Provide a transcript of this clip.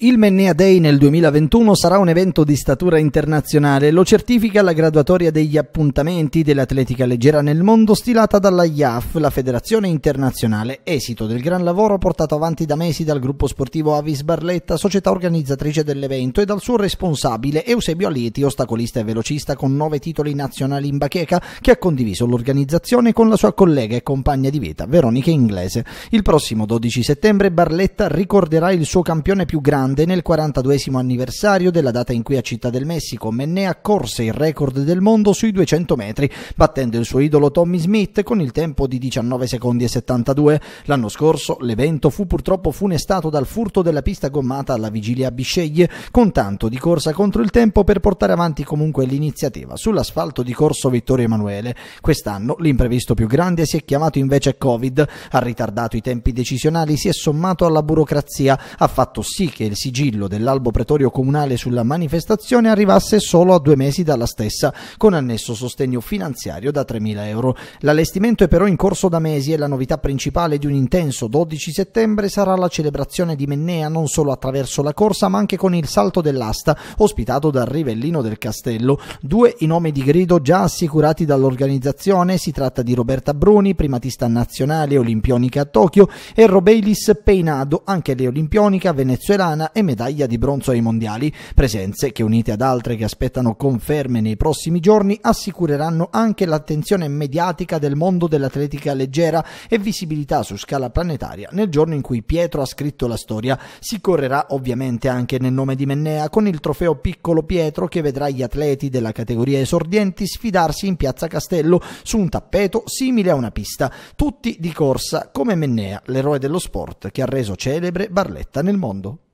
Il Mennea Day nel 2021 sarà un evento di statura internazionale, lo certifica la graduatoria degli appuntamenti dell'atletica leggera nel mondo stilata dalla IAF, la Federazione Internazionale, esito del gran lavoro portato avanti da mesi dal gruppo sportivo Avis Barletta, società organizzatrice dell'evento, e dal suo responsabile Eusebio Alieti, ostacolista e velocista con nove titoli nazionali in bacheca, che ha condiviso l'organizzazione con la sua collega e compagna di vita Veronica Inglese. Il prossimo 12 settembre Barletta ricorderà il suo campione più grande grande nel 42 anniversario della data in cui a Città del Messico Mennea corse il record del mondo sui 200 metri, battendo il suo idolo Tommy Smith con il tempo di 19 secondi e 72. L'anno scorso l'evento fu purtroppo funestato dal furto della pista gommata alla vigilia a Bisceglie, con tanto di corsa contro il tempo per portare avanti comunque l'iniziativa sull'asfalto di corso Vittorio Emanuele. Quest'anno l'imprevisto più grande si è chiamato invece Covid, ha ritardato i tempi decisionali, si è sommato alla burocrazia, ha fatto sì che il sigillo dell'albo pretorio comunale sulla manifestazione arrivasse solo a due mesi dalla stessa, con annesso sostegno finanziario da 3.000 euro. L'allestimento è però in corso da mesi e la novità principale di un intenso 12 settembre sarà la celebrazione di Mennea non solo attraverso la corsa ma anche con il salto dell'asta, ospitato dal Rivellino del Castello. Due i nomi di grido già assicurati dall'organizzazione, si tratta di Roberta Bruni, primatista nazionale olimpionica a Tokyo, e Robeilis Peinado, anche lei olimpionica venezuelana e medaglia di bronzo ai mondiali, presenze che unite ad altre che aspettano conferme nei prossimi giorni assicureranno anche l'attenzione mediatica del mondo dell'atletica leggera e visibilità su scala planetaria nel giorno in cui Pietro ha scritto la storia. Si correrà ovviamente anche nel nome di Mennea con il trofeo Piccolo Pietro che vedrà gli atleti della categoria esordienti sfidarsi in piazza Castello su un tappeto simile a una pista, tutti di corsa come Mennea, l'eroe dello sport che ha reso celebre Barletta nel mondo.